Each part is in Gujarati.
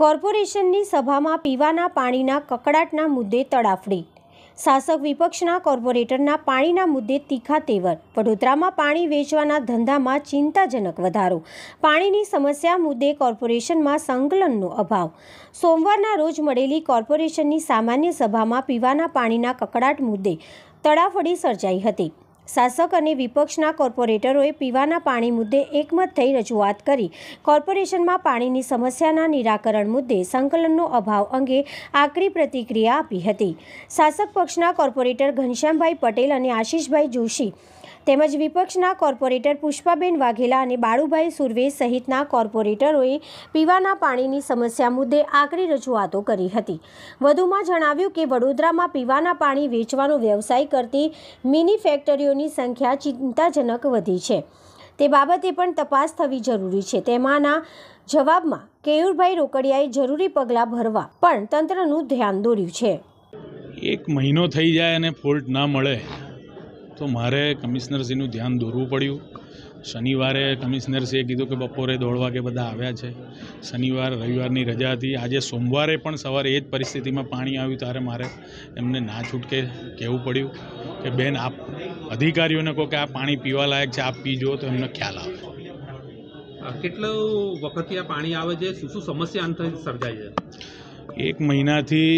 કોર્પોરેશનની સભામાં પીવાના પાણીના કકડાટના મુદ્દે તડાફડી શાસક વિપક્ષના કોર્પોરેટરના પાણીના મુદ્દે તીખા તેવર વડોદરામાં પાણી વેચવાના ધંધામાં ચિંતાજનક વધારો પાણીની સમસ્યા મુદ્દે કોર્પોરેશનમાં સંકલનનો અભાવ સોમવારના રોજ મળેલી કોર્પોરેશનની સામાન્ય સભામાં પીવાના પાણીના કકડાટ મુદ્દે તડાફડી સર્જાઈ હતી શાસક અને વિપક્ષના કોર્પોરેટરોએ પીવાના પાણી મુદ્દે એકમત થઈ રજૂઆત કરી કોર્પોરેશનમાં પાણીની સમસ્યાના નિરાકરણ મુદ્દે સંકલનનો અભાવ અંગે આકરી પ્રતિક્રિયા આપી હતી શાસક પક્ષના કોર્પોરેટર ઘનશ્યામભાઈ પટેલ અને આશીષભાઈ જોશી તેમજ વિપક્ષના કોર્પોરેટર પુષ્પાબેન વાઘેલા અને બાળુભાઈ સુરવે સહિતના કોર્પોરેટરોએ પીવાના પાણીની સમસ્યા મુદ્દે આકરી રજૂઆતો કરી હતી વધુમાં જણાવ્યું કે વડોદરામાં પીવાના પાણી વેચવાનો વ્યવસાય કરતી મિની ફેક્ટરીઓ દર્દીઓની સંખ્યા ચિંતાજનક વધી છે તે બાબતે પણ તપાસ થવી જરૂરી છે તેમાંના જવાબમાં કેયુરભાઈ રોકડિયાએ જરૂરી પગલાં ભરવા પણ તંત્રનું ધ્યાન દોર્યું છે એક મહિનો થઈ જાય અને ફોલ્ટ ના મળે તો મારે કમિશનરશ્રીનું ધ્યાન દોરવું પડ્યું શનિવારે કમિશનરશ્રીએ કીધું કે બપોરે દોડવા કે બધા આવ્યા છે શનિવાર રવિવારની રજા હતી આજે સોમવારે પણ સવારે એ જ પરિસ્થિતિમાં પાણી આવ્યું ત્યારે મારે એમને ના છૂટકે કહેવું પડ્યું કે બેન આપ અધિકારીઓને કહો કે આ પાણી પીવા લાયક છે આપ પીજો તો એમને ખ્યાલ આવે કેટલો વખતથી આ પાણી આવે છે શું શું સમસ્યા અંતર સર્જાય છે એક મહિનાથી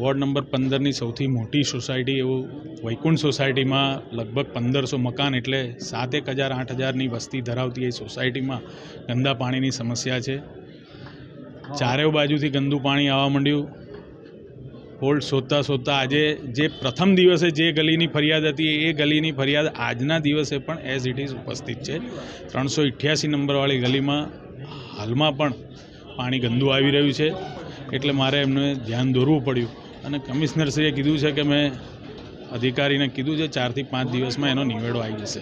વોર્ડ નંબર પંદરની સૌથી મોટી સોસાયટી એવું વૈકુંઠ સોસાયટીમાં લગભગ પંદરસો મકાન એટલે સાત એક હજાર આઠ હજારની વસ્તી ધરાવતી એ સોસાયટીમાં ગંદા પાણીની સમસ્યા છે ચારે બાજુથી ગંદુ પાણી આવવા માંડ્યું હોલ્ડ શોધતા શોધતા આજે જે પ્રથમ દિવસે જે ગલીની ફરિયાદ હતી એ ગલીની ફરિયાદ આજના દિવસે પણ એઝ ઇટ ઇઝ ઉપસ્થિત છે ત્રણસો ઇઠ્યાસી નંબરવાળી ગલીમાં હાલમાં પણ પાણી ગંદુ આવી રહ્યું છે એટલે મારે એમને ધ્યાન દોરવું પડ્યું અને કમિશનરશ્રીએ કીધું છે કે મેં અધિકારીને કીધું છે ચારથી પાંચ દિવસમાં એનો નિવેડો આવી જશે